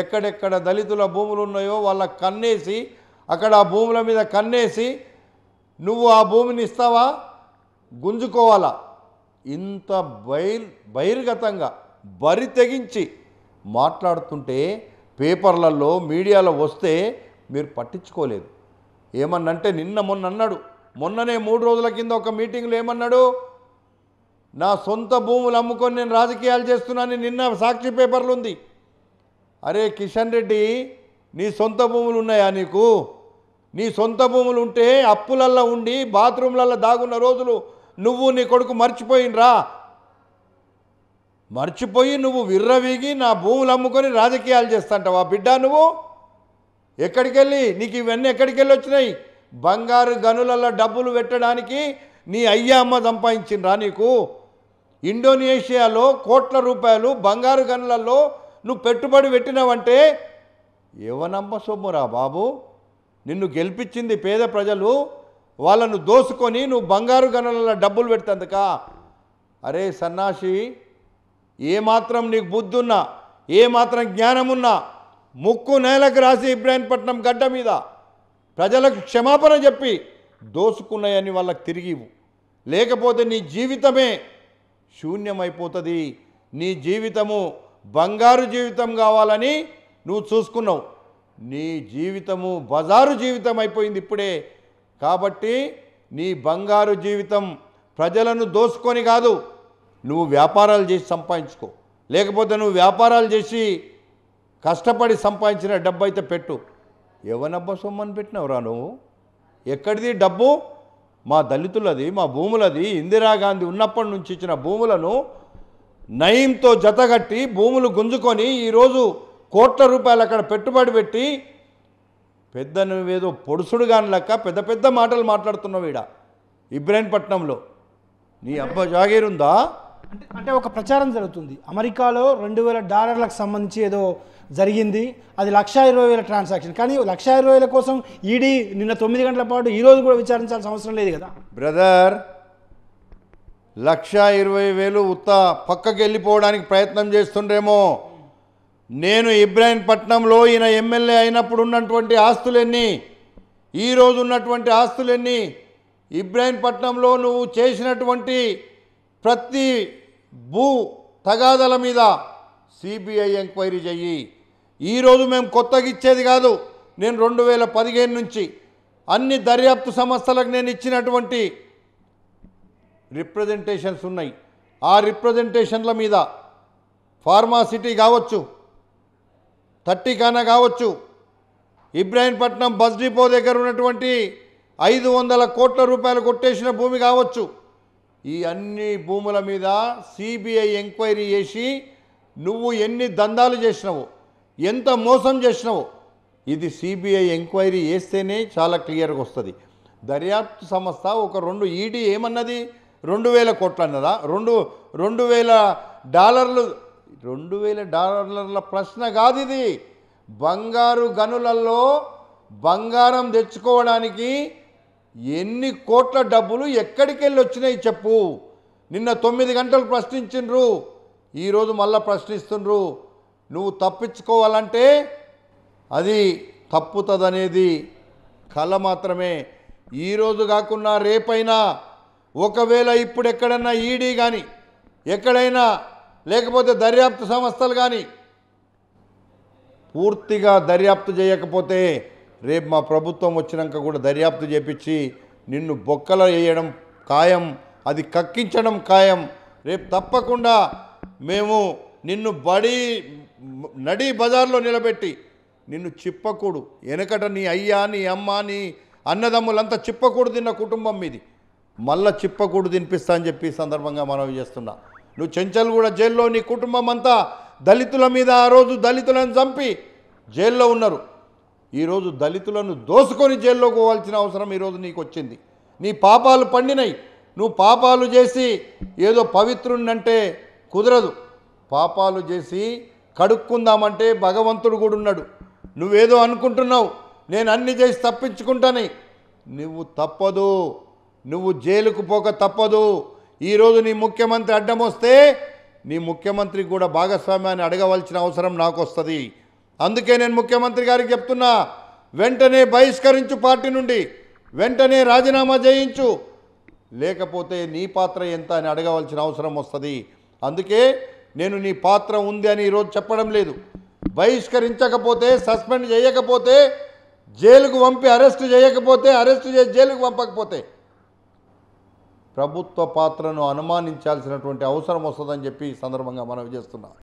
ఎక్కడెక్కడ దళితుల భూములు ఉన్నాయో వాళ్ళ కన్నేసి అక్కడ ఆ భూముల మీద కన్నేసి నువ్వు ఆ భూమిని ఇస్తావా గుంజుకోవాలా ఇంత బైర్ బహిర్గతంగా బరి తెగించి మాట్లాడుతుంటే పేపర్లలో మీడియాలో వస్తే మీరు పట్టించుకోలేదు ఏమన్నంటే నిన్న మొన్న అన్నాడు మొన్ననే మూడు రోజుల కింద ఒక మీటింగ్లో ఏమన్నాడు నా సొంత భూములు అమ్ముకొని నేను రాజకీయాలు చేస్తున్నానని నిన్న సాక్షి పేపర్లు ఉంది అరే కిషన్ రెడ్డి నీ సొంత భూములు ఉన్నాయా నీకు నీ సొంత భూములు ఉంటే అప్పులల్లో ఉండి బాత్రూంలల్లో దాగున్న రోజులు నువ్వు నీ కొడుకు మర్చిపోయినరా మర్చిపోయి నువ్వు విర్రవీగి నా భూములు అమ్ముకొని రాజకీయాలు ఆ బిడ్డ నువ్వు ఎక్కడికి వెళ్ళి నీకు ఇవన్నీ ఎక్కడికి వెళ్ళి వచ్చినాయి బంగారు గనులలో డబ్బులు పెట్టడానికి నీ అయ్యా అమ్మ సంపాదించిండ్రా నీకు ఇండోనేషియాలో కోట్ల రూపాయలు బంగారు గనులలో నువ్వు పెట్టుబడి పెట్టినావంటే ఎవనమ్మ సొమ్మురా బాబు నిన్ను గెలిపించింది పేద ప్రజలు వాళ్ళను దోసుకొని నువ్వు బంగారు గనులలో డబ్బులు పెడతాందుక అరే సన్నాసి ఏమాత్రం నీకు ఉన్నా ఏమాత్రం జ్ఞానమున్నా ముక్కు నేలకు రాసి ఇబ్రాహీంపట్నం గడ్డ మీద ప్రజలకు క్షమాపణ చెప్పి దోసుకున్నాయని వాళ్ళకి తిరిగి లేకపోతే నీ జీవితమే శూన్యమైపోతుంది నీ జీవితము బంగారు జీవితం కావాలని నువ్వు చూసుకున్నావు నీ జీవితము బజారు జీవితం అయిపోయింది ఇప్పుడే కాబట్టి నీ బంగారు జీవితం ప్రజలను దోసుకొని కాదు నువ్వు వ్యాపారాలు చేసి సంపాదించుకో లేకపోతే నువ్వు వ్యాపారాలు చేసి కష్టపడి సంపాదించిన డబ్బు అయితే పెట్టు ఎవనబ్బ సొమ్మని పెట్టినవరా నువ్వు ఎక్కడిది డబ్బు మా దళితులది మా భూములది ఇందిరాగాంధీ ఉన్నప్పటి నుంచి ఇచ్చిన భూములను నయంతో జతగట్టి భూములు గుంజుకొని ఈరోజు కోట్ల రూపాయలు అక్కడ పెట్టుబడి పెట్టి పెద్ద నువ్వేదో పొడుసుడు కాని లెక్క పెద్ద పెద్ద మాటలు మాట్లాడుతున్నావు ఈడ ఇబ్రాహీంపట్నంలో నీ అబ్బ జాగీర్ ఉందా అంటే ఒక ప్రచారం జరుగుతుంది అమెరికాలో రెండు వేల డాలర్లకు సంబంధించి ఏదో జరిగింది అది లక్ష ఇరవై వేల ట్రాన్సాక్షన్ కానీ లక్ష ఇరవై వేల కోసం ఈడీ నిన్న తొమ్మిది గంటల పాటు ఈరోజు కూడా విచారించాల్సిన అవసరం లేదు కదా బ్రదర్ లక్ష ఇరవై వేలు ఉత్త పక్కకి వెళ్ళిపోవడానికి ప్రయత్నం చేస్తుండేమో నేను ఇబ్రాహీంపట్నంలో ఈయన ఎమ్మెల్యే అయినప్పుడు ఉన్నటువంటి ఆస్తులన్నీ ఈరోజు ఉన్నటువంటి ఆస్తులన్నీ ఇబ్రాహీంపట్నంలో నువ్వు చేసినటువంటి ప్రతి భూ తగాదల మీద సిబిఐ ఎంక్వైరీ చెయ్యి ఈరోజు మేము కొత్తగా ఇచ్చేది కాదు నేను రెండు వేల పదిహేను నుంచి అన్ని దర్యాప్తు సంస్థలకు నేను ఇచ్చినటువంటి రిప్రజెంటేషన్స్ ఉన్నాయి ఆ రిప్రజెంటేషన్ల మీద ఫార్మాసిటీ కావచ్చు కానా కావచ్చు ఇబ్రాహీంపట్నం బస్ డిపో దగ్గర ఉన్నటువంటి ఐదు వందల కోట్ల రూపాయలు కొట్టేసిన భూమి కావచ్చు ఈ అన్ని భూముల మీద సిబిఐ ఎంక్వైరీ చేసి నువ్వు ఎన్ని దందాలు చేసినావు ఎంత మోసం చేసినావు ఇది సిబిఐ ఎంక్వైరీ చేస్తేనే చాలా క్లియర్గా వస్తుంది దర్యాప్తు సంస్థ ఒక రెండు ఈడీ ఏమన్నది రెండు వేల కోట్లు అన్నదా రెండు రెండు వేల డాలర్లు రెండు వేల డాలర్ల ప్రశ్న కాదు ఇది బంగారు గనులలో బంగారం తెచ్చుకోవడానికి ఎన్ని కోట్ల డబ్బులు ఎక్కడికి వెళ్ళి వచ్చినాయి చెప్పు నిన్న తొమ్మిది గంటలు ప్రశ్నించిండ్రు ఈరోజు మళ్ళీ ప్రశ్నిస్తుండ్రు నువ్వు తప్పించుకోవాలంటే అది తప్పుతుంది అనేది కళ మాత్రమే ఈరోజు కాకుండా రేపైనా ఒకవేళ ఇప్పుడు ఎక్కడన్నా ఈడీ కానీ ఎక్కడైనా లేకపోతే దర్యాప్తు సంస్థలు కానీ పూర్తిగా దర్యాప్తు చేయకపోతే రేపు మా ప్రభుత్వం వచ్చినాక కూడా దర్యాప్తు చేపించి నిన్ను బొక్కల వేయడం ఖాయం అది కక్కించడం ఖాయం రేపు తప్పకుండా మేము నిన్ను బడి నడి బజార్లో నిలబెట్టి నిన్ను చిప్పకూడు వెనకట నీ అయ్యా నీ అమ్మ నీ అన్నదమ్ములంతా చిప్పకూడు తిన్న కుటుంబం మీది మళ్ళా చిప్పకూడు తినిపిస్తా అని చెప్పి సందర్భంగా మనం చేస్తున్నా నువ్వు చెంచల్ కూడా జైల్లో నీ కుటుంబం అంతా దళితుల మీద ఆ రోజు దళితులను చంపి జైల్లో ఉన్నారు ఈరోజు దళితులను దోసుకొని జైల్లో పోవాల్సిన అవసరం ఈరోజు నీకు వచ్చింది నీ పాపాలు పండినాయి నువ్వు పాపాలు చేసి ఏదో పవిత్రుణ్ణంటే కుదరదు పాపాలు చేసి కడుక్కుందామంటే భగవంతుడు కూడా ఉన్నాడు నువ్వేదో అనుకుంటున్నావు నేను అన్ని చేసి తప్పించుకుంటానే నువ్వు తప్పదు నువ్వు జైలుకు పోక తప్పదు ఈరోజు నీ ముఖ్యమంత్రి అడ్డం వస్తే నీ ముఖ్యమంత్రి కూడా భాగస్వామ్యాన్ని అడగవలసిన అవసరం నాకు వస్తుంది అందుకే నేను ముఖ్యమంత్రి గారికి చెప్తున్నా వెంటనే బహిష్కరించు పార్టీ నుండి వెంటనే రాజీనామా చేయించు లేకపోతే నీ పాత్ర ఎంత అని అడగవలసిన అవసరం వస్తుంది అందుకే నేను నీ పాత్ర ఉంది అని ఈరోజు చెప్పడం లేదు బహిష్కరించకపోతే సస్పెండ్ చేయకపోతే జైలుకు పంపి అరెస్ట్ చేయకపోతే అరెస్ట్ చేసి జైలుకు పంపకపోతే ప్రభుత్వ పాత్రను అనుమానించాల్సినటువంటి అవసరం వస్తుందని చెప్పి ఈ సందర్భంగా మనవి చేస్తున్నాం